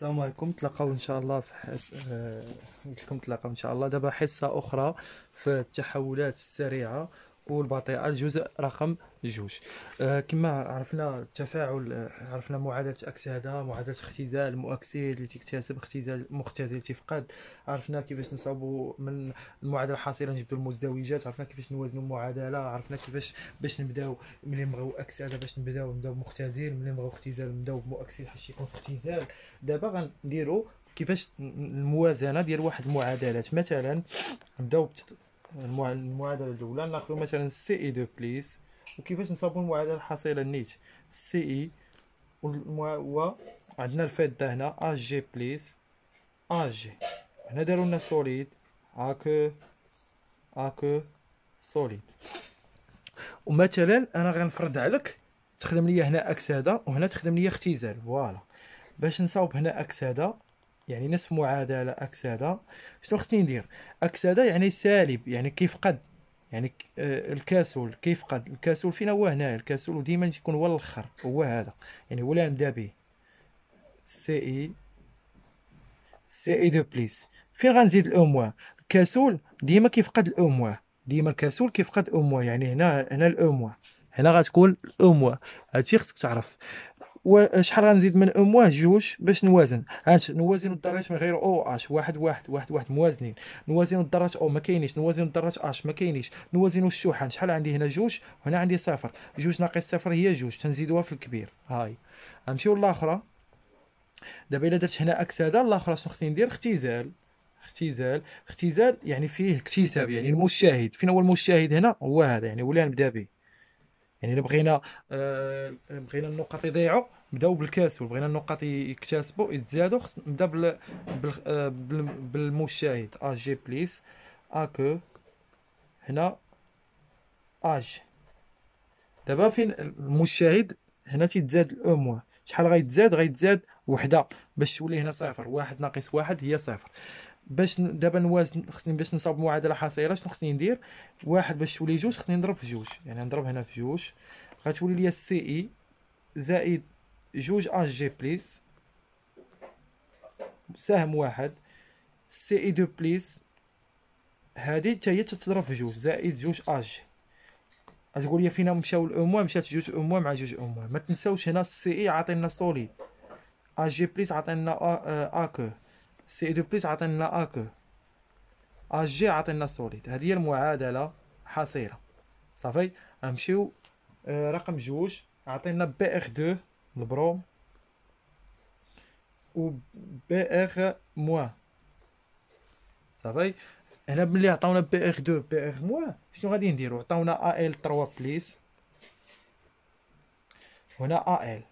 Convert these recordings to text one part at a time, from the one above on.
السلام عليكم تلاقاو ان شاء الله في حس... قلت آه، لكم تلاقاو ان شاء الله دابا حصه اخرى في التحولات السريعه والبطيئه الجزء رقم جوج آه، كما عرفنا التفاعل آه، عرفنا معادله اكسده معادله اختزال مؤكسيد اللي تكتسب اختزال مختزل تفقد عرفنا كيفاش نصاوبوا من المعادله الحاصله نجبدوا المزدوجات عرفنا كيفاش نوازنوا المعادله عرفنا كيفاش باش نبداو ملي نبغيو اكسده باش نبداو نبداو بمختزل ملي نبغيو اختزال نبداو بمؤكسد حيت يكون في اختزال دابا غنديروا كيفاش الموازنه ديال واحد المعادلات مثلا نبداو المعادله الاولى ناخذ مثلا سي اي دو بليس وكيفاش نصاوبوا المعادله الحصيله نيت سي اي و عندنا الفاده هنا ا جي بليس ا جي هنا داروا لنا سوليد هاك هاك سوليد ومثلا انا غنفرض عليك تخدم ليا هنا اكس هذا وهنا تخدم ليا اختزال فوالا باش نصاوب هنا اكس هذا يعني نصف معادله اكسده شنو خصني ندير اكسده يعني سالب يعني كيفقد يعني آه، كيف كيفقد الكاسول فين هو هنا الكاسول ديما يكون هو الاخر هو هذا يعني هو اللي نبدا به سي اي سي اي دو بليس فين غنزيد الاموا الكاسول ديما كيفقد الاموا ديما الكاسول كيفقد اموا يعني هنا هنا الاموا هنا غتكون الاموا هادشي خصك تعرف وشحال غنزيد من امواه جوج باش نوازن هانت نوازن الذرات من غير او اش واحد واحد واحد واحد موازنين نوازن الذرات او ما كاينش نوازن الذرات اش ما كاينش نوازن الشحن شحال عندي هنا جوج وهنا عندي صفر جوج ناقص صفر هي جوج تنزيدوها في الكبير هاي غنمشيو للاخرى دابا الا درت هنا اكس هذا الاخرى شنو خصني ندير اختزال اختزال اختزال يعني فيه اكتساب يعني المشاهد فين هو المشاهد هنا هو هذا يعني ولا نبدا به يعني الا بغينا آه, آه، بغينا النقط يضيعوا نبداو بالكاس وبغينا النقط يكتسبوا يتزادوا خص نبدا بال... بال... ا جي اجي بليس اكو هنا اج دابا فين المشاهد هنا تيتزاد او موان شحال غيتزاد غيتزاد وحده باش تولي هنا صفر واحد ناقص واحد هي صفر باش دابا نوازن خصني باش نصاوب معادله حصيله شنو خصني ندير واحد باش تولي جوج خصني نضرب في جوج يعني نضرب هنا في جوج غتولي لي سي اي زائد جوج اش جي بليس سهم واحد سي اي دو بليس هادي حتى هي تتضرب في جوج زائد جوج اش غتقول لي فينا مشاو الاموا مشات جوج اموا مع جوج اموا ما تنساوش هنا السي اي عاطينا سوليد اش جي بليس عاطينا ا كو سي دو بليس عطينا ا كو ا جي عطينا سوليد هذه هي المعادله حصيره صافي نمشيو آه، رقم جوج عطينا بي اخ دو البروم و بي اخ موان صافي هنا ملي عطاونا بي اخ دو بي اخ موان شنو غادي نديرو عطاونا ا ال 3 بليس هنا ا ال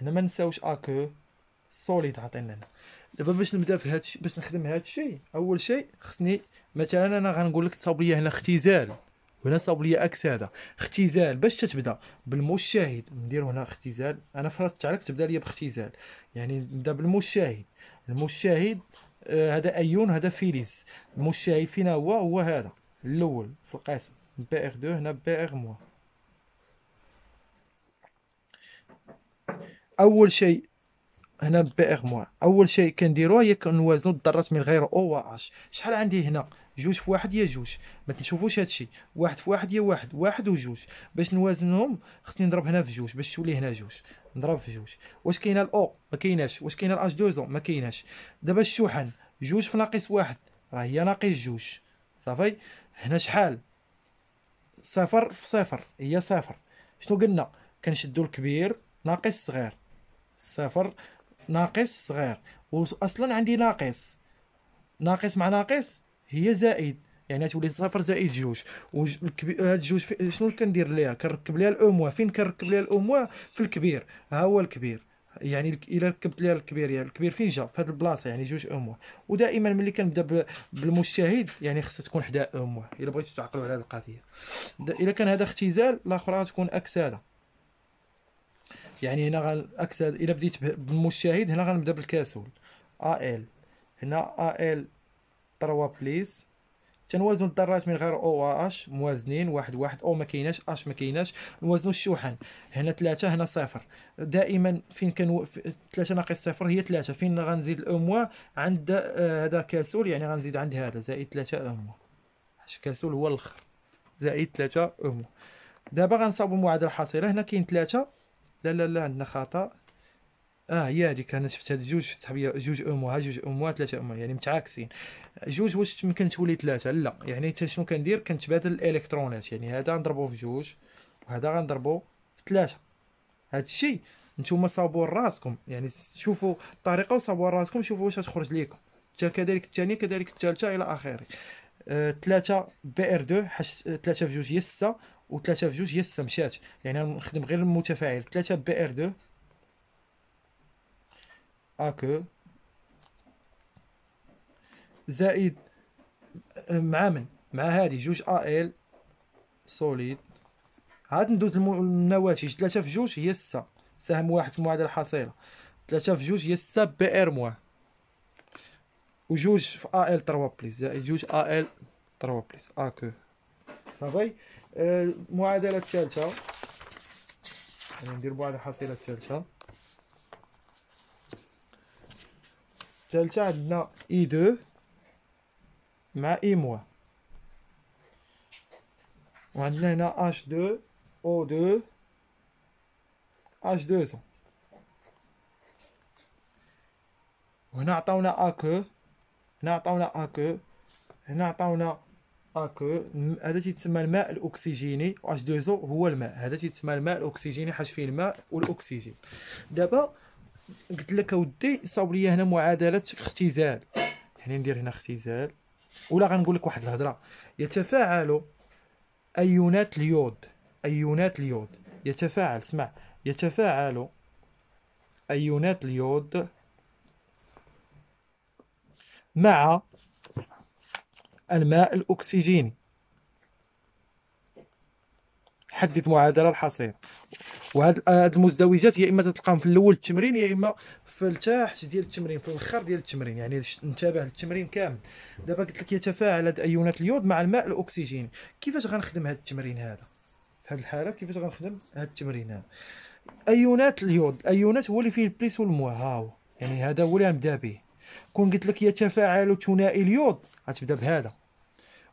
هنا ما نساوش ا كو سوليد عطينا هنا دابا باش نبدا في هادشي باش نخدم هادشي اول شيء خصني مثلا انا غنقول لك تصاوب ليا هنا اختزال وهنا صاوب ليا اكساده اختزال باش تتبدا بالمشاهد ندير هنا اختزال انا فرضت عليك تبدا ليا باختزال يعني نبدا بالمشاهد المشاهد آه هذا ايون هذا فيليس المشاهد فينا هو هو هذا الاول في القاسم بي ار 2 هنا بي ار موان اول شيء هنا بي بيغ موان اول شيء كنديرو هي كنوازنو الذرات من غير او و اش شحال عندي هنا جوج في واحد يا جوج ما تنشوفوش هادشي واحد في واحد يا واحد واحد وجوج باش نوازنهم خصني نضرب هنا في جوج باش تولي هنا جوج نضرب في جوج واش كاينه الاو ما كايناش واش كاينه الاش دوزو ما كايناش دابا الشحن جوج في ناقص واحد راه هي ناقص جوج صافي هنا شحال صفر في صفر هي صفر شنو قلنا كنشدو الكبير ناقص صغير صفر ناقص صغير واصلا عندي ناقص ناقص مع ناقص هي زائد يعني تولي صفر زائد جوج هاد جوج شنو كندير ليها كنركب ليها الاموا فين كنركب ليها الاموا في الكبير ها هو الكبير يعني الا ركبت ليها الكبير يعني الكبير فين جا في هذه البلاصه يعني جوج اموا ودائما ملي كنبدا بالمشاهد يعني خصها تكون حدا اموا الا بغيتي تعقلوا على هذه القضيه الا كان هذا اختزال الاخرى غتكون اكساده يعني هنا اكثر الا بديت بالمشاهد هنا غنبدا بالكاسول ا ال هنا ا ال 3 بليس تنوازنوا الذرات من غير او و اش موازنين واحد واحد او ما كايناش اش ما كايناش نوازنوا الشوحن هنا ثلاثة هنا صفر دائما فين كان ثلاثة ناقص صفر هي ثلاثة فين غنزيد الاموا عند آه، هذا آه كاسول يعني غنزيد عند هذا زائد ثلاثة اوموا كاسول هو الاخر زائد ثلاثة اوموا دابا غنصاوبوا المعادله الحصيله هنا كاين ثلاثة لا لا لا عندنا خطا اه هي هذيك انا شفت هاد جوج صحابي جوج ها جوج امها ثلاثه امها يعني متعاكسين جوج واش يمكن تولي ثلاثه لا يعني حتى شنو كندير كنتبادل الالكترونات يعني هذا غنضربو في جوج وهذا غنضربو في ثلاثه هاد الشيء نتوما صابوا راسكم يعني شوفوا الطريقه وصابوا راسكم شوفوا واش غتخرج ليكم كذلك الثانيه كذلك الثالثه الى اخره آه، ثلاثة بي ار 2 ثلاثه في جوج هي سته و ثلاثة في جوج هي السمشات يعني نخدم غير المتفاعل ثلاثه بي ار 2 اكو زائد مع من مع هذه جوج ا ال سوليد عاد ندوز النواتج ثلاثه في جوج هي سته سهم واحد في المعادله الحصيله ثلاثه في جوج هي سته بي ار موان وجوج في ا ال 3 بليس زائد جوج ا ال 3 بليس اكو صافي المعادله الثالثه يعني ندير بواحد الحصيله الثالثه الثالثه عندنا اي دو مع اي موان وعندنا هنا اش دو او دو اش دو زون وهنا عطاونا اكو هنا عطاونا اكو هنا عطاونا اكو ah, هذا تيتسمى الماء الاكسجيني اش 2 او هو الماء هذا تيتسمى الماء الاكسجيني حاش فيه الماء والاكسجين دابا قلت لك اودي صاوب لي هنا معادله اختزال يعني ندير هنا اختزال ولا غنقول لك واحد الهضره يتفاعل ايونات اليود ايونات اليود يتفاعل سمع يتفاعل ايونات اليود مع الماء الأكسجيني حدد معادله الحصير وهاد المزدوجات يا اما تلقاهم في الاول التمرين يا اما في التحت ديال التمرين في الاخر ديال التمرين يعني نتابع التمرين كامل دابا قلت لك يتفاعل هاد ايونات اليود مع الماء الاكسجيني كيفاش غنخدم هاد التمرين هذا في هاد الحاله كيفاش غنخدم هاد التمرين هذا ايونات اليود ايونات هو اللي فيه البليس والموا ها هو يعني هذا هو اللي غنبدا به كون قلت لك يتفاعل ثنائي اليود غتبدا بهذا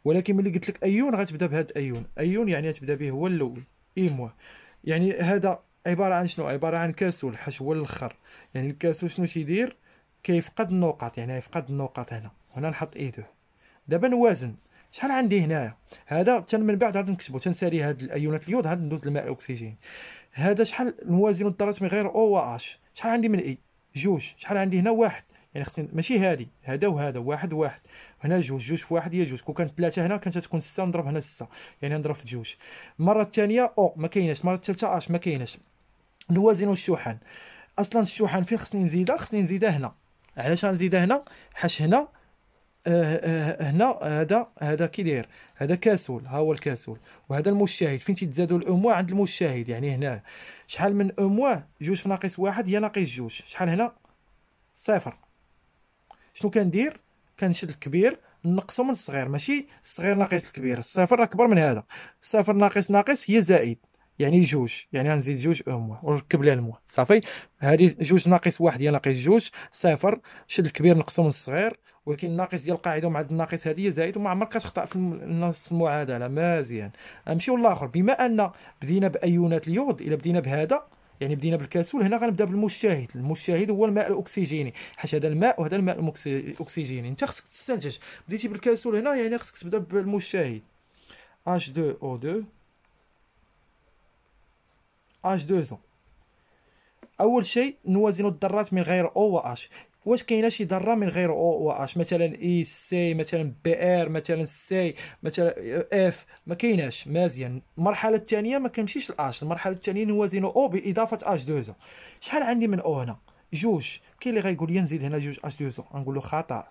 ولكن ملي قلت لك ايون غتبدا بهذا ايون ايون يعني غتبدا به هو الاول ايموا يعني هذا عباره عن شنو عباره عن كاسو الحش هو الاخر يعني الكاسو شنو تيدير كيفقد النقط يعني يفقد النقط هنا هنا نحط ايده دابا نوازن شحال عندي هنايا هذا تن من بعد غادي نكتبو تنسالي هاد الايونات اليود غادي ندوز الماء الاكسجين هذا شحال نوازن الذرات من غير او واش شحال عندي من اي جوج شحال عندي هنا واحد يعني خصني ماشي هادي هذا وهذا واحد واحد هنا جوج جوج في واحد هي جوج كون كانت ثلاثه هنا كانت تكون سته نضرب هنا سته يعني نضرب في جوج المره الثانيه او ما كايناش المره الثالثه اش ما كايناش نوازن والشوحان اصلا الشوحان فين خصني نزيدها خصني نزيدها هنا علاش غنزيدها هنا حاش هنا آه، آه، هنا هذا هذا كي داير هذا كاسول ها هو الكاسول وهذا المشاهد فين تيتزادوا الاموا عند المشاهد يعني هنا شحال من اموا جوج في ناقص واحد هي ناقص جوج شحال هنا صفر شنو كندير كنشد الكبير نقصو من الصغير ماشي الصغير ناقص الكبير الصفر اكبر من هذا الصفر ناقص ناقص هي زائد يعني جوج يعني غنزيد جوج اموا ونركب لها الموا صافي هذه جوج ناقص واحد هي ناقص جوج صفر شد الكبير نقصو من الصغير ولكن الناقص ديال القاعده ومعاد الناقص هذه هي زائد وما عمرك كتخطا في النص المعادله مزيان نمشيو لاخر بما ان بدينا بايونات اليود الا بدينا بهذا يعني بدينا بالكاسول هنا غنبدا بالمشاهد المشاهد هو الماء الاكسجيني حيت هذا الماء وهذا الماء الاكسجيني انت خصك تستنتج بديتي بالكاسول هنا يعني خصك تبدا بالمشاهد H2O2 H2O أول شيء نوازن الذرات من غير O و H واش كاينه شي ذره من غير او و اش مثلا اي سي مثلا بي ار مثلا سي مثلا اف ما كايناش مزيان المرحله الثانيه ما كنمشيش لاش المرحله الثانيه نوازنو او باضافه اش زو شحال عندي من او هنا جوج كاين اللي غيقول لي نزيد هنا جوج اش 2 نقول له خطا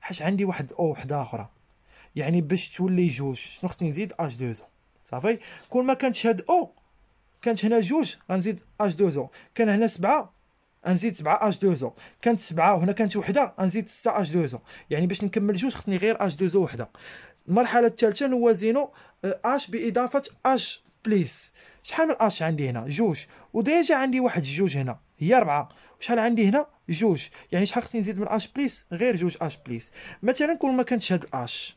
حاش عندي واحد او وحده اخرى يعني باش تولي جوج شنو خصني نزيد اش زو صافي كون ما كانتش هاد او كانت هنا جوج غنزيد اش زو كان هنا سبعه غنزيد 7 اش 2 زو كانت 7 وهنا كانت وحده غنزيد 6 اش 2 زو يعني باش نكمل جوج خصني غير اش 2 زو وحده المرحله الثالثه نوازنو اش آه، باضافه اش بليس شحال من اش عندي هنا جوج وديجا عندي واحد جوج هنا هي 4 وشحال عندي هنا جوج يعني شحال خصني نزيد من اش بليس غير جوج اش بليس مثلا كل ما كانتش هاد الاش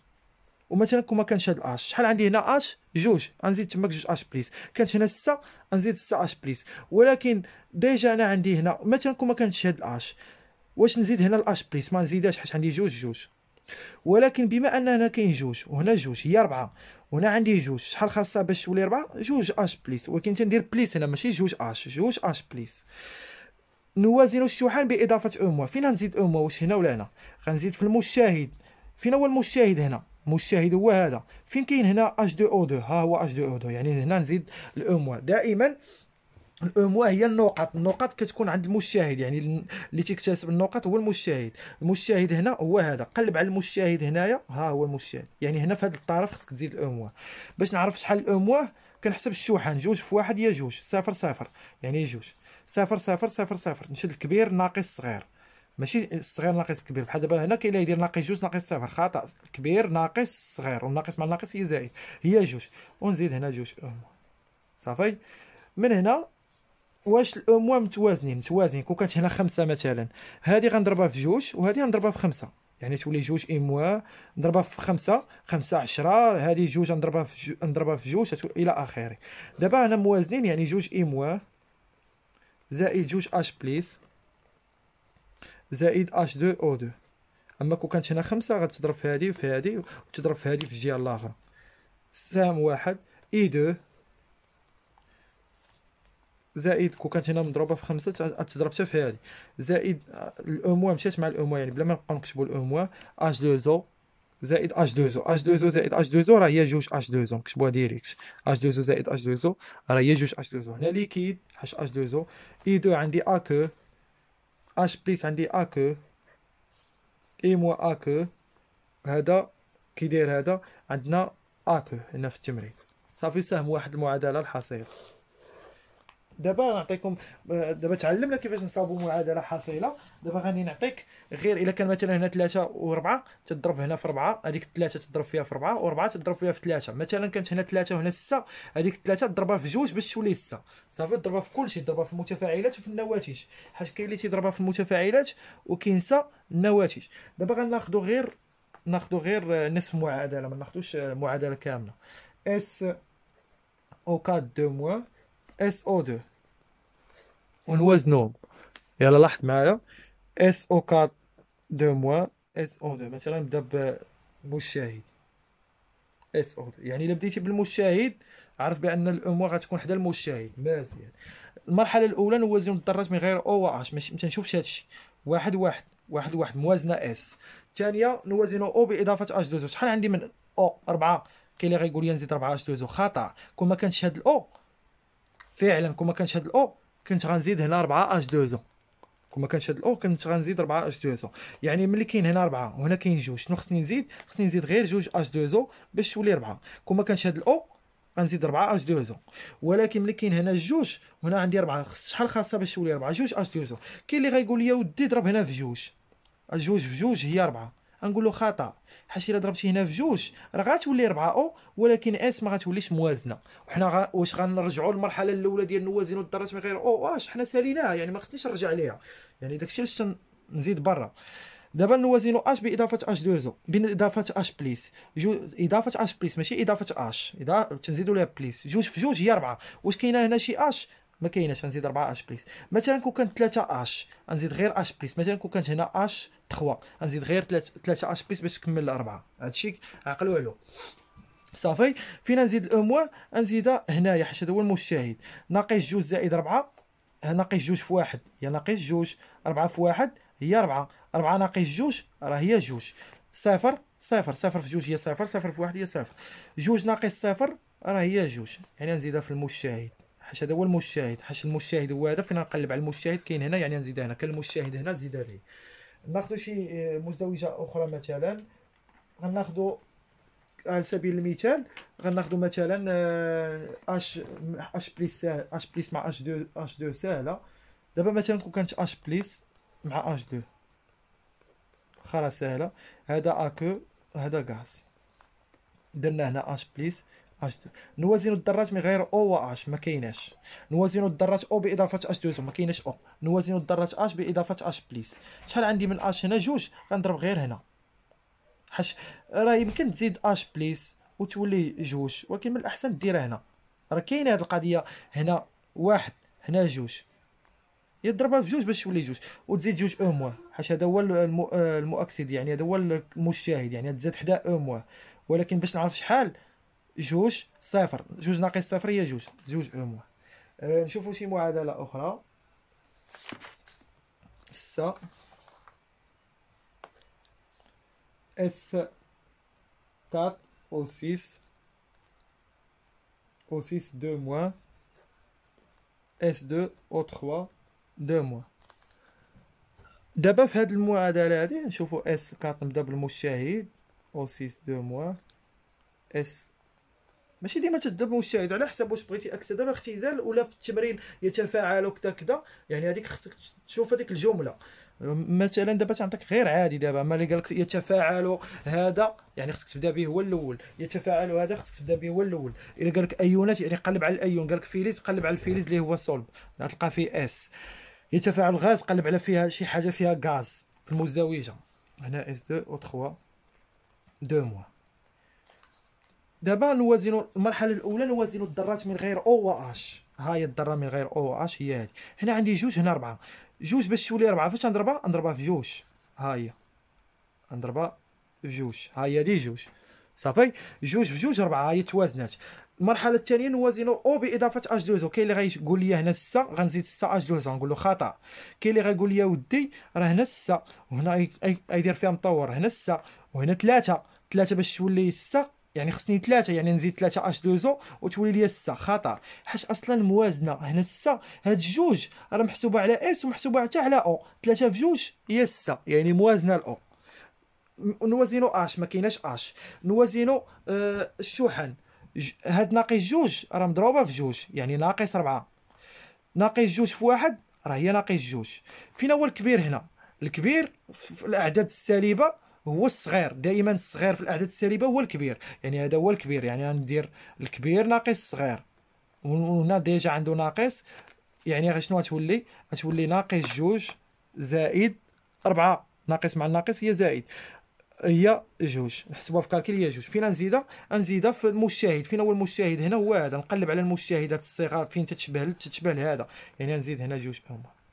ومثلا كون ما كانش هاد الاش شحال عندي هنا اش جوج غنزيد تماك جوج اش بليس كانت هنا سته غنزيد سته اش بليس ولكن ديجا انا عندي هنا مثلا كون ما كانش هاد الاش واش نزيد هنا الاش بليس ما نزيدهاش حيت عندي جوج جوج ولكن بما ان هنا كاين جوج وهنا جوج هي اربعه وهنا عندي جوج شحال خاصها باش تولي اربعه جوج اش بليس ولكن تندير بليس هنا ماشي جوج اش جوج اش بليس نوازن الشحن باضافه اوموا فين نزيد اوموا واش هنا ولا هنا غنزيد في المشاهد فين هو المشاهد هنا هو هذا فين كاين هنا اش 2 او 2 ها هو اش 2 او 2 يعني هنا نزيد الاموا دائما الاموا هي النقط النقط كتكون عند المشاهد يعني اللي تكتسب النقط هو المشاهد المشاهد هنا هو هذا قلب على المشاهد هنايا ها هو المشاهد يعني هنا في هذا الطرف خصك تزيد الاموا باش نعرف شحال الاموا كنحسب الشوحان جوج في واحد يا جوج صفر صفر يعني جوج صفر صفر صفر صفر نشد الكبير ناقص صغير ماشي الصغير ناقص الكبير بحال دابا هنا كاين اللي يدير ناقص جوج ناقص صفر خطا الكبير ناقص الصغير والناقص مع الناقص هي زائد هي جوج ونزيد هنا جوج صافي من هنا واش الاموا متوازنين متوازنين كون كانت هنا خمسه مثلا هذه غنضربها في جوج وهذه غنضربها في خمسه يعني تولي جوج اموا نضربها في خمسه خمسه عشرة هذه جوج نضربها في نضربها في جوج الى اخره دابا هنا موازنين يعني جوج اموا زائد جوج اش بليس زائد اش 2 او 2 اما كون كانت هنا خمسة غتضرب في هادي وفي هادي وتضرب في هادي في الجهة الاخرى سهم واحد اي 2 زائد كون كانت هنا مضروبه في خمسة تضرب حتى في هادي زائد الاموا مشات مع الاموا يعني بلا ما نبقاو نكتبوا الاموا اش 2 زو زائد اش 2 زو اش 2 زو زائد اش 2 زو راه هي جوج اش 2 زو نكتبوها ديريكت اش 2 زو زائد اش 2 زو راه هي جوج اش 2 زو هنا ليكيد حاش اش 2 زو اي 2 عندي ا كو اش بليس عندي ا كو اي موا كو هذا كي داير هذا عندنا ا كو هنا في التمرين صافي سهم واحد المعادله الحصيله دابا نعطيكم آه، دابا تعلمنا كيفاش نصاوبوا معادله حصيله دابا غادي نعطيك غير الا كان مثلا هنا ثلاثة 4 تضرب هنا في 4 هذيك الثلاثة تضرب فيها في و4 تضرب فيها في ثلاثة مثلا كانت هنا ثلاثة وهنا ستة هذيك الثلاثة تضربها في جوج باش تولي ستة صافي تضربها في كلشي تضربها في المتفاعلات وفي النواتج حيت كاين اللي تيضربها في المتفاعلات وكينسى النواتج دابا غناخذو غير ناخذو غير نصف معادلة ما ناخدوش معادلة كاملة اس او 4 دو موان اس او 2 ونوازنوهم يلا لاحظ معايا اس او 4 دو موا اس او 2 مثلا نبدا بمشاهد اس او 2 يعني الا بديتي بالمشاهد عرف بان الاموا غتكون حدا المشاهد مزيان المرحله الاولى نوازن الذرات من غير او اش ما تنشوفش هادشي واحد واحد واحد واحد موازنه اس الثانيه نوازن او باضافه اش 2 شحال عندي من او 4 كاين اللي غيقول لي نزيد 4 اش 2 خطا كون ما كانش هاد الاو فعلا كون ما كانش هاد الاو كنت غنزيد هنا 4 اش 2 كون ما كانش هاد الاو كنت غنزيد 4 اش 2 او يعني ملي كاين هنا 4 وهنا كاين جوج شنو خصني نزيد خصني نزيد غير جوج اش 2 او باش تولي 4 كون ما كانش هاد الاو غنزيد 4 اش 2 او ولكن ملي كاين هنا جوج وهنا عندي 4 شحال خاصه باش تولي 4 جوج اش 2 او كاين اللي غيقول لي ودي ضرب هنا في جوج جوج في جوج هي 4 غنقول له خطا حاش الا ضربتي هنا في جوج راه غتولي 4 او ولكن اس ما غتوليش موازنه وحنا غ... واش غنرجعوا للمرحله الاولى ديال نوازنوا الذرات من غير او واش حنا ساليناها يعني ما خصنيش نرجع ليها يعني داكشي علاش نزيد برا دابا نوازنوا اش باضافه اش دوزو باضافه اش بليس جو اضافه اش بليس ماشي اضافه اش اذا تزيدوا لها بليس جوج في جوج هي اربعه واش كاينه هنا شي اش ما كايناش غنزيد 4 اش بليس مثلا كون كانت 3 اش غنزيد غير اش بليس مثلا كون كانت هنا اش 3 غنزيد غير 3 اش بيس باش تكمل الاربعه هادشي عقل والو صافي فين نزيد الاموال نزيدها هنايا حيت هذا هو المشاهد ناقص جوج زائد 4 ناقص جوج في واحد هي ناقص جوج 4 في واحد هي 4 4 ناقص جوج راه هي جوج صفر صفر صفر في جوج هي صفر صفر في واحد هي صفر جوج ناقص صفر راه هي جوج يعني نزيدها في المشاهد حيت هذا هو المشاهد حيت المشاهد هو هذا فين نقلب على المشاهد كاين هنا يعني نزيدها هنا كان المشاهد هنا نزيدها ليه ناخذ شي آه، مزدوجه اخرى مثلا غناخذوا على سبيل المثال غناخذوا مثلا اش اش بليس اش بليس مع اش 2 اش 2 ساهله دابا مثلا كون كانت اش بليس مع اش 2 خلاص ساهله هذا اكو هذا غاز درنا هنا اش بليس اش نوازن الذرات من غير او و اش ما كايناش نوازن الذرات او باضافه اش دوزو ما كايناش او نوازن الذرات اش باضافه اش بليس شحال عندي من اش هنا جوج غنضرب غير هنا حاش راه يمكن تزيد اش بليس وتولي جوج ولكن من الاحسن ديرها هنا راه كاينه هاد القضيه هنا واحد هنا جوج يضربها بجوج باش تولي جوج وتزيد جوج او موان حاش هذا هو المؤكسد يعني هذا هو المشاهد يعني تزاد حدا او موان ولكن باش نعرف شحال جوج صفر جوج ناقص صفر هي جوج جوج او أه نشوفوا شي معادله اخرى س اس 4 او 6 او 6 2 موان اس 2 او 3 2 موان دابا في هاد المعادله هادي نشوفوا اس 4 نبدا بالمشاهد او 6 2 موان اس ماشي ديما تذوب المشاهد على حسب واش بغيتي اكسده ولا اختزال ولا في التمرين يتفاعل وكذا كذا يعني هذيك خصك تشوف هذيك الجمله مثلا دابا تنعطيك غير عادي دابا ما اللي قال لك يتفاعل هذا يعني خصك تبدا به هو الاول يتفاعل هذا خصك تبدا به هو الاول الا قال لك ايونات يعني قلب على الايون قال لك فيليز قلب على الفيليز اللي هو صلب غتلقى فيه اس يتفاعل الغاز قلب على فيها شي حاجه فيها غاز في المزدوجه هنا اس 2 او 3 2 موا دابا نوازنوا المرحله الاولى نوازنوا الذرات من غير او و اش ها هي الذره من غير او و اش هي هذه هنا عندي جوج هنا ربعه جوج باش تولي ربعه فاش نضربها نضربها في جوج ها هي نضربها في جوج ها هي دي جوج صافي جوج في جوج ربعه هي توازنات المرحله الثانيه نوازنوا او باضافه اش دوزو كاين اللي غيقول لي هنا 6 غنزيد 6 اش دوزو نقول له خطا كاين اللي غيقول لي ودي راه هنا 6 وهنا يدير فيها مطور هنا 6 وهنا 3 3 باش تولي 6 يعني خصني ثلاثه يعني نزيد ثلاثه اش 2 زو وتولي لي 6 خطر حيت اصلا الموازنه هنا 6 هاد الجوج راه محسوبه على اس ومحسوبه حتى على او ثلاثه في جوج هي 6 يعني موازنه لاو نوازينو اش ما كايناش اش نوازينو آه الشحن هاد ناقص جوج راه مضروبه في جوج يعني ناقص ربعه ناقص جوج في واحد راه هي ناقص جوج فين هو الكبير هنا الكبير في الاعداد السالبه هو الصغير دائما الصغير في الاعداد السالبه هو الكبير يعني هذا هو الكبير يعني غندير الكبير ناقص الصغير وهنا ديجا عنده ناقص يعني شنو غتولي غتولي ناقص جوج زائد أربعة ناقص مع الناقص هي زائد هي جوج نحسبوها في كالكيل هي جوج فين نزيدها نزيدها في المشاهد فين هو المشاهد هنا هو هذا نقلب على المشاهدات الصغار الصيغه فين تتشبه تتشبه لهذا يعني نزيد هنا جوج هما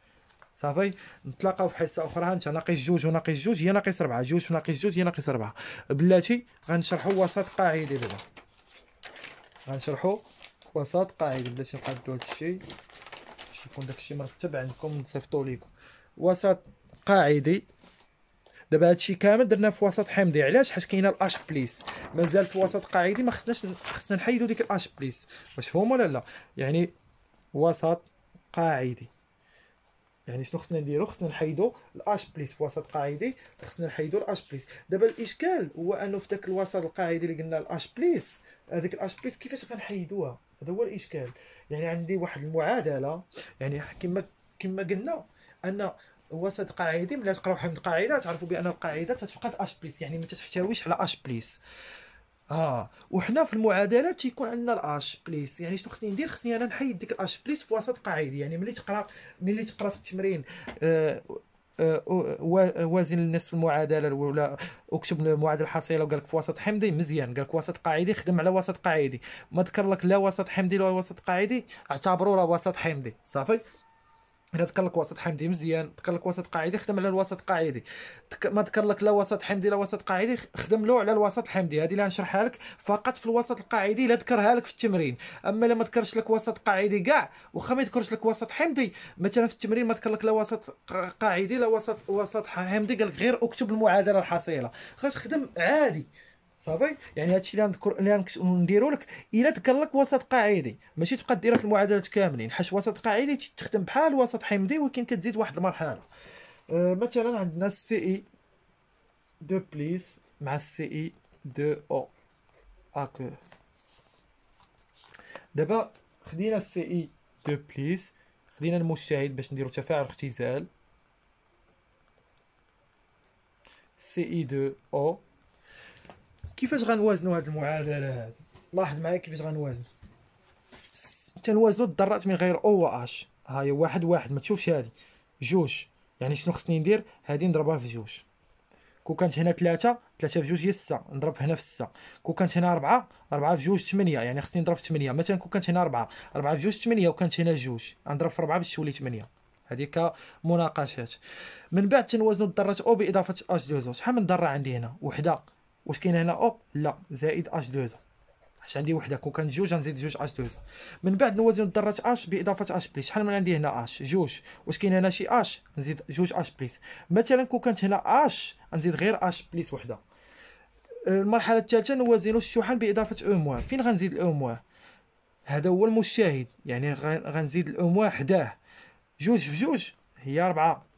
صافي نتلاقاو في حصه اخرى ناقص جوج وناقص جوج هي ناقص ربعه جوج ناقص جوج هي ناقص ربعه بلاتي غنشرحوا وسط قاعدي دابا غنشرحوا وسط قاعدي بلاتي نقادو هادشي باش يكون داكشي مرتب عندكم نصيفطو ليكم وسط قاعدي دابا هادشي كامل درناه في وسط حمضي علاش حيت كاينه الاش بليس مازال في وسط قاعدي ما خصناش خصنا نحيدو ديك الاش بليس واش فهمو ولا لا يعني وسط قاعدي يعني شنو خصنا نديرو خصنا نحيدو الاش بليس في وسط قاعدي خصنا نحيدو الاش بليس دابا الاشكال هو انه في داك الوسط القاعدي اللي قلنا الاش بليس هذيك الاش بليس كيفاش غنحيدوها هذا هو الاشكال يعني عندي واحد المعادله يعني كما كما قلنا ان وسط قاعدي ملي تقراو واحد القاعده تعرفوا بان القاعده تتفقد اش بليس يعني ما تحتويش على اش بليس اه وحنا في المعادلات تيكون عندنا الاش بليس يعني شنو خصني ندير خصني انا نحيد ديك الاش بليس في وسط قاعدي يعني ملي تقرا ملي تقرا في التمرين آه, آه،, آه، وازن آه، النصف المعادله ولا اكتب المعادله الحصيله وقال لك في وسط حمضي مزيان قال لك وسط قاعدي خدم على وسط قاعدي ما ذكر لك لا وسط حمضي ولا وسط قاعدي اعتبره راه وسط حمضي صافي هنا ذكر لك وسط حمدي مزيان ذكر لك وسط قاعدي خدم على الوسط قاعدي ما ذكر لك لا وسط حمدي لا وسط قاعدي خدم له على الوسط حمدي هذه اللي غنشرحها لك فقط في الوسط القاعدي لا ذكرها لك في التمرين اما الا ما ذكرش لك وسط قاعدي كاع واخا ما يذكرش لك وسط حمدي مثلا في التمرين ما ذكر لك لا وسط قاعدي لا وسط وسط حمدي قال لك غير اكتب المعادله الحصيله خاش خدم عادي صافي يعني هادشي اللي غنذكر اللي غنديرو لك الا ذكر لك وسط قاعدي ماشي تبقى ديرها في المعادلات كاملين حاش وسط قاعدي تخدم بحال وسط حمضي ولكن كتزيد واحد المرحله أه مثلا عندنا السي اي دو بليس مع السي اي دو او اكو دابا خدينا السي اي دو بليس خدينا المشاهد باش نديرو تفاعل اختزال سي اي دو او كيفاش غنوازنوا هذه المعادله هذه لاحظ معايا كيفاش غنوازن تنوازنوا الذرات من غير او و اش ها هي واحد واحد ما تشوفش هذه جوج يعني شنو خصني ندير هذه نضربها في جوج كون كانت هنا ثلاثة ثلاثة في جوج هي ستة نضرب هنا في ستة كون كانت هنا أربعة أربعة في جوج ثمانية يعني خصني نضرب في ثمانية مثلا كون كانت هنا أربعة أربعة في جوج ثمانية وكانت هنا جوج نضرب في أربعة باش تولي ثمانية هذه كمناقشات من بعد تنوازنوا الذرات او باضافه اش دو زو شحال من ذره عندي هنا وحده واش كاين هنا اوب لا زائد اش 2 اش عندي وحده كون كان جوج غنزيد جوج اش 2 من بعد نوازن الذرات اش باضافه اش بليس شحال من عندي هنا اش جوج واش كاين هنا شي اش نزيد جوج اش بليس مثلا كون كانت هنا اش نزيد غير اش بليس وحده أه، المرحله الثالثه نوازن الشحن باضافه او موان فين غنزيد الاو موان هذا هو المشاهد يعني غنزيد الاو موان حداه جوج في جوج هي 4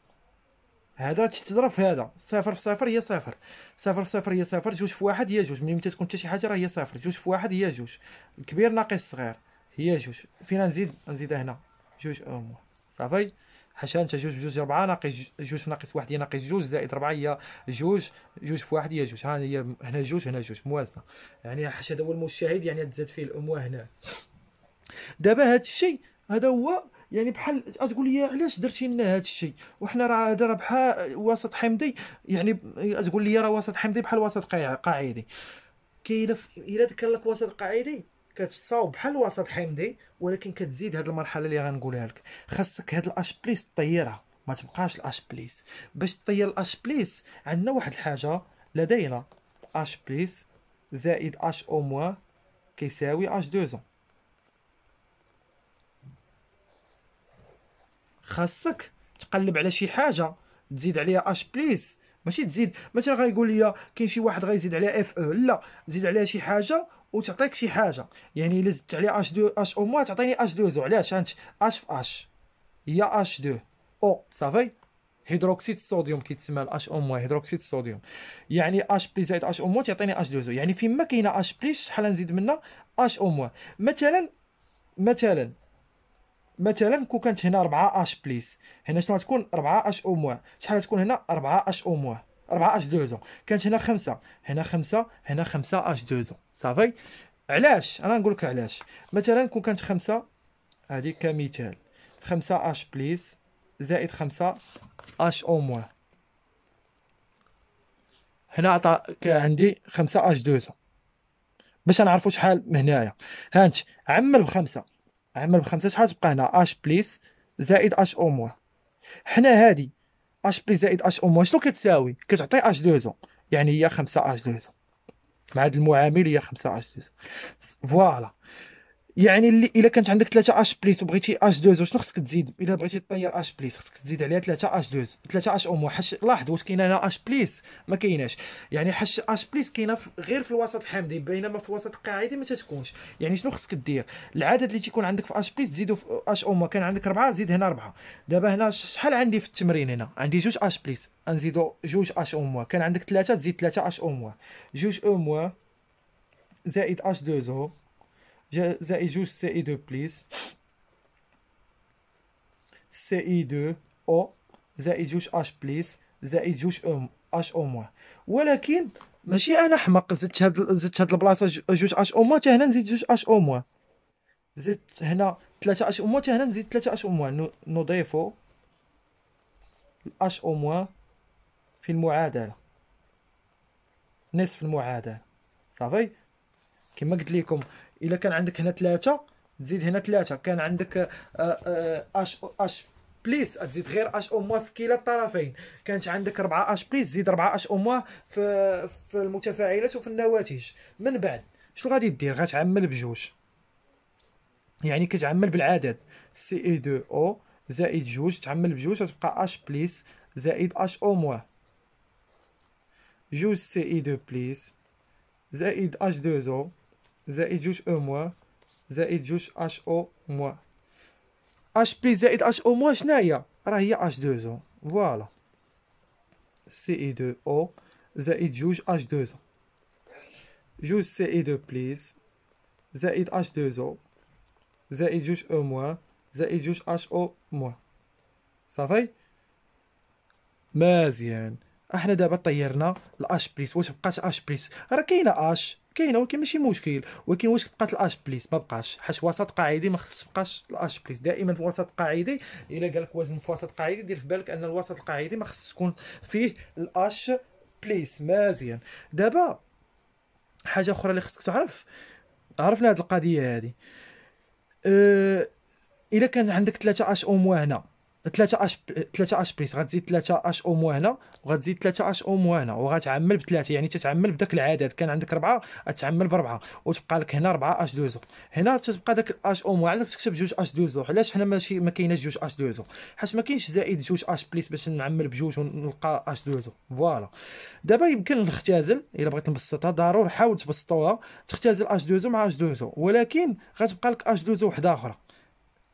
هذا تضرب في هذا صفر في صفر هي صفر صفر في صفر هي صفر جوج في واحد هي جوج ملي تكون حتى شي حاجه راه هي صفر جوج في واحد هي جوج الكبير ناقص الصغير هي جوج فين نزيد نزيد هنا جوج امو صافي حاشا انت جوج بجوج ربعة ناقص جوج ناقص واحد هي ناقص جوج زائد ربعة هي جوج جوج في واحد هي جوج ها هي هنا جوج هنا جوج موازنة يعني حاشا هذا هو المشاهد يعني تزاد فيه الأموة هنا دابا هذا الشيء هذا هو يعني بحال تقول لي علاش درتي لنا هذا الشيء وحنا راه هذا راه بحال وسط حمدي يعني تقول لي راه وسط حمدي بحال وسط قاعدي كاين الا كان لك وسط قاعدي كتصاوب بحال وسط حمدي ولكن كتزيد هذه المرحله اللي غنقولها لك خاصك هاد الاش بليس طيرها ما تبقاش الاش بليس باش طير الاش بليس عندنا واحد الحاجه لدينا اش بليس زائد اش او موان كيساوي اش دوزون خاصك تقلب على شي حاجه تزيد عليها اش بليس ماشي تزيد مثلا غيقول لي كاين شي واحد غيزيد عليها اف او أه، لا زيد عليها شي حاجه وتعطيك شي حاجه يعني الا زدت عليها اش دو اش او موا تعطيني اش زو علاش انت اش في اش هي اش دو او صافي هيدروكسيد الصوديوم كيتسمى الاش او موا هيدروكسيد الصوديوم يعني اش بليس زائد اش او موا تعطيني اش زو يعني فيما كاينه اش بليس شحال نزيد منها اش او موا مثلا مثلا مثلا كون كانت هنا 4 اش بليس هنا شنو غتكون 4 اش او موان شحال غتكون هنا 4 اش او موان 4 اش دوزون كانت هنا 5 هنا 5 هنا 5 اش دوزون صافي علاش انا نقول لك علاش مثلا كون كانت 5 هذه كمثال 5 اش بليس زائد 5 اش او موان هنا عطا عندي 5 اش دوزون باش نعرفوا شحال من هنايا هانت عمل بخمسه عمل بخمسه شحال تبقى هنا اش بليس زائد اش او موان حنا هادي اش بليس زائد اش او موان شنو كتساوي كتعطي اش دوزو يعني هي خمسة اش دوزو مع هاد المعامل هي خمسة اش دوزو فوالا يعني اللي الا كانت عندك 3 اش بليس وبغيتي اش دوز وشنو خصك تزيد الا بغيتي طير اش بليس خصك تزيد عليها 3 اش دوز 3 اش اومو وحش لاحظ واش كاينه هنا اش بليس ما كايناش يعني حش اش بليس كاينه غير في الوسط الحامضي بينما في الوسط القاعدي ما تتكونش يعني شنو خصك دير العدد اللي تيكون عندك في اش بليس تزيدو في اش اومو كان عندك 4 زيد هنا 4 دابا هنا شحال عندي في التمرين هنا عندي جوج اش بليس نزيدو جوج اش اومو كان عندك 3 تزيد 3 اش اومو جوج اومو زائد اش دوزو زائد جوج سي اي دو بليس سي اي دو او زائد جوج اش بليس زائد جوج ام اش او موان ولكن ماشي انا حمق زدت هاد زدت هاد البلاصه جوج اش او موان حتى هنا نزيد جوج اش او موان زدت هنا ثلاثة اش او موان حتى هنا نزيد ثلاثة اش او موان نضيفو الاش او موان في المعادله نصف المعادله صافي كما قلت لكم الا كان عندك هنا ثلاثه تزيد هنا ثلاثه كان عندك اش اش بليس تزيد غير اش او موا في كلا الطرفين كانت عندك 4 اش بليس زيد 4 اش او موا في في المتفاعلات وفي النواتج من بعد شنو غادي دير غتعمل بجوج يعني كتعمل بالعدد سي اي دو او زائد جوج تعمل بجوج غتبقى اش بليس زائد اش او موا جوج سي اي دو بليس زائد اش دو زو زائد جوج او موان زائد جوج اش او موان اش بليس زائد اش او موان شناهي راه هي اش دو زون فوالا سي اي دو او زائد جوج اش دو زون جوج سي اي دو بليس زائد اش دو زون زائد جوج او موان زائد جوج اش او موان صافي مزيان احنا دابا طيرنا الاش بليس واش بقات اش بليس راه كاينه اش كاينه ولكن ماشي مشكل ولكن واش بقات الاش بليس ما بقاش حيت وسط قاعدي ما خصش تبقاش الاش بليس دائما في وسط قاعدي الا قال لك وزن في وسط قاعدي دير في بالك ان الوسط القاعدي ما خصش تكون فيه الاش بليس مزيان دابا حاجه اخرى اللي خصك تعرف عرفنا هذه القضيه هذه أه الا كان عندك ثلاثة اش ام موا هنا 3 اش 3 اش بليس غتزيد 3 اش او مو هنا وغتزيد 3 اش او مو هنا وغتعمل بثلاثه يعني تتعمل بداك العدد كان عندك اربعه غتعمل باربعه وتبقى لك هنا 4 اش دوزو هنا تتبقى داك اش او مو عندك تكتب جوج اش دوزو علاش حنا ماشي ما كايناش جوج اش دوزو حيت ما كاينش زائد جوج اش بليس باش نعمل بجوج ونلقى اش دوزو فوالا دابا يمكن نختزل الا بغيت نبسطها ضروري حاول تبسطوها تختزل اش دوزو مع اش دوزو ولكن غتبقى لك اش دوزو وحده اخرى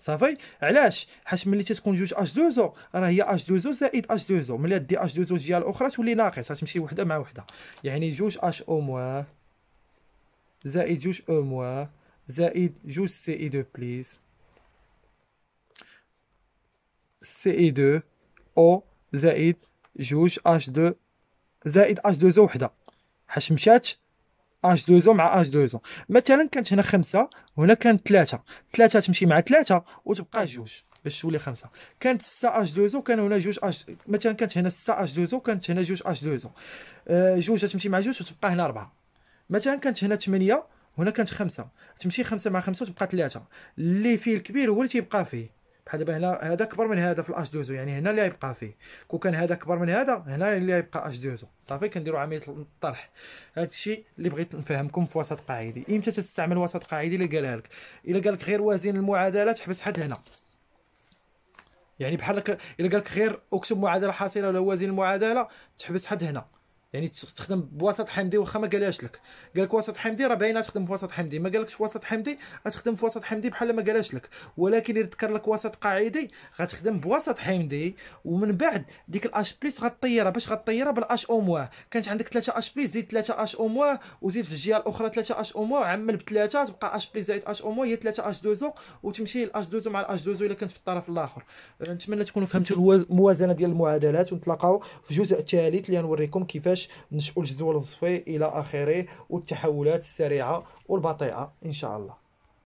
صافي علاش حاش ملي تتكون جوج اش 2 او راه هي اش 2 او زائد اش 2 او ملي دي اش 2 او جهه الاخرى تولي ناقص غتمشي وحده مع وحده يعني جوج اش او موا زائد جوج او موا زائد جوج سي اي 2 بليز سي اي 2 او زائد جوج اش 2 زائد اش 2 او وحده حاش مشات اش دوزو مع اش دوزو مثلا كانت هنا خمسه وهنا كانت ثلاثه ثلاثه تمشي مع ثلاثه وتبقى جوج باش تولي خمسه كانت سته اش دوزو كان هنا جوج اش مثلا كانت هنا سته اش دوزو كانت هنا جوج اش دوزو جوج تمشي مع جوج وتبقى هنا اربعه مثلا كانت هنا ثمانيه هنا كانت خمسه تمشي خمسه مع خمسه وتبقى ثلاثه اللي فيه الكبير هو اللي تيبقى فيه بحال دابا هنا هذا اكبر من هذا في الاش 2 يعني هنا اللي غيبقى فيه كون كان هذا اكبر من هذا هنا اللي غيبقى اش 2 صافي كنديروا عمليه الطرح هذا الشيء اللي بغيت نفهمكم في وسط قاعدي امتى تستعمل وسط قاعدي اللي قالها لك الا قال لك غير وازن المعادله تحبس حد هنا يعني بحال الا قال لك غير اكتب معادله حاصله ولا وازن المعادله تحبس حد هنا يعني تخدم بوسط حمدي واخا ما قالهاش لك قال لك وسط حمدي راه باينه تخدم بواسط حمدي ما قالكش وسط حمدي غتخدم بواسط حمدي بحال ما قالهاش لك ولكن يذكر لك وسط قاعدي غتخدم بوسط حمدي ومن بعد ديك الاش بليس غطيرها باش غطيرها بالاش او موا كانت عندك ثلاثه اش بليس زيد ثلاثه اش او موا وزيد في الجهه الاخرى ثلاثه اش او موا عمل بثلاثه تبقى اش بليس زائد اش او موا هي ثلاثه اش دوزو وتمشي الاش دوزو مع الاش دوزو الا كانت في الطرف الاخر أه، نتمنى تكونوا فهمتوا الموازنه ديال المعادلات ونتلاقاو في الجزء الثالث اللي غنوريكم كيفاش باش نشؤ الجدول الصفي الى اخره والتحولات السريعه والبطيئه ان شاء الله